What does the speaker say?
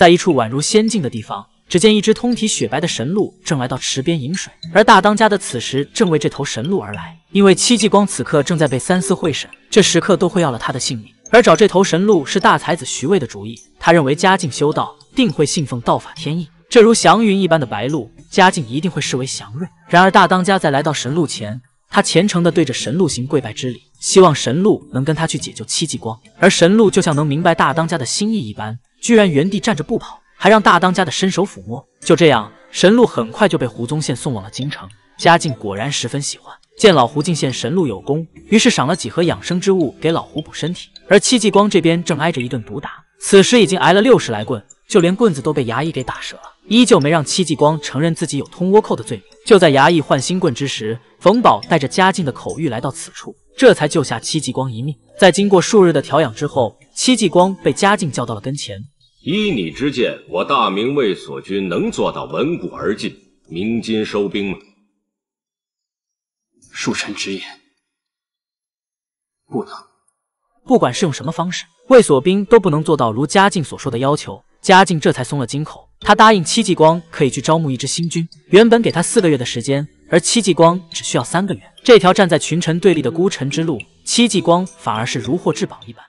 在一处宛如仙境的地方，只见一只通体雪白的神鹿正来到池边饮水，而大当家的此时正为这头神鹿而来，因为戚继光此刻正在被三司会审，这时刻都会要了他的性命。而找这头神鹿是大才子徐渭的主意，他认为嘉靖修道定会信奉道法天意，这如祥云一般的白鹿，嘉靖一定会视为祥瑞。然而大当家在来到神鹿前，他虔诚地对着神鹿行跪拜之礼，希望神鹿能跟他去解救戚继光。而神鹿就像能明白大当家的心意一般。居然原地站着不跑，还让大当家的伸手抚摸。就这样，神鹿很快就被胡宗宪送往了京城。嘉靖果然十分喜欢，见老胡敬献神鹿有功，于是赏了几盒养生之物给老胡补身体。而戚继光这边正挨着一顿毒打，此时已经挨了六十来棍，就连棍子都被衙役给打折了，依旧没让戚继光承认自己有通倭寇的罪名。就在衙役换新棍之时，冯宝带着嘉靖的口谕来到此处，这才救下戚继光一命。在经过数日的调养之后。戚继光被嘉靖叫到了跟前，依你之见，我大明卫所军能做到闻鼓而进，鸣金收兵吗？恕臣直言，不能。不管是用什么方式，卫所兵都不能做到如嘉靖所说的要求。嘉靖这才松了金口，他答应戚继光可以去招募一支新军，原本给他四个月的时间，而戚继光只需要三个月。这条站在群臣对立的孤臣之路，戚继光反而是如获至宝一般。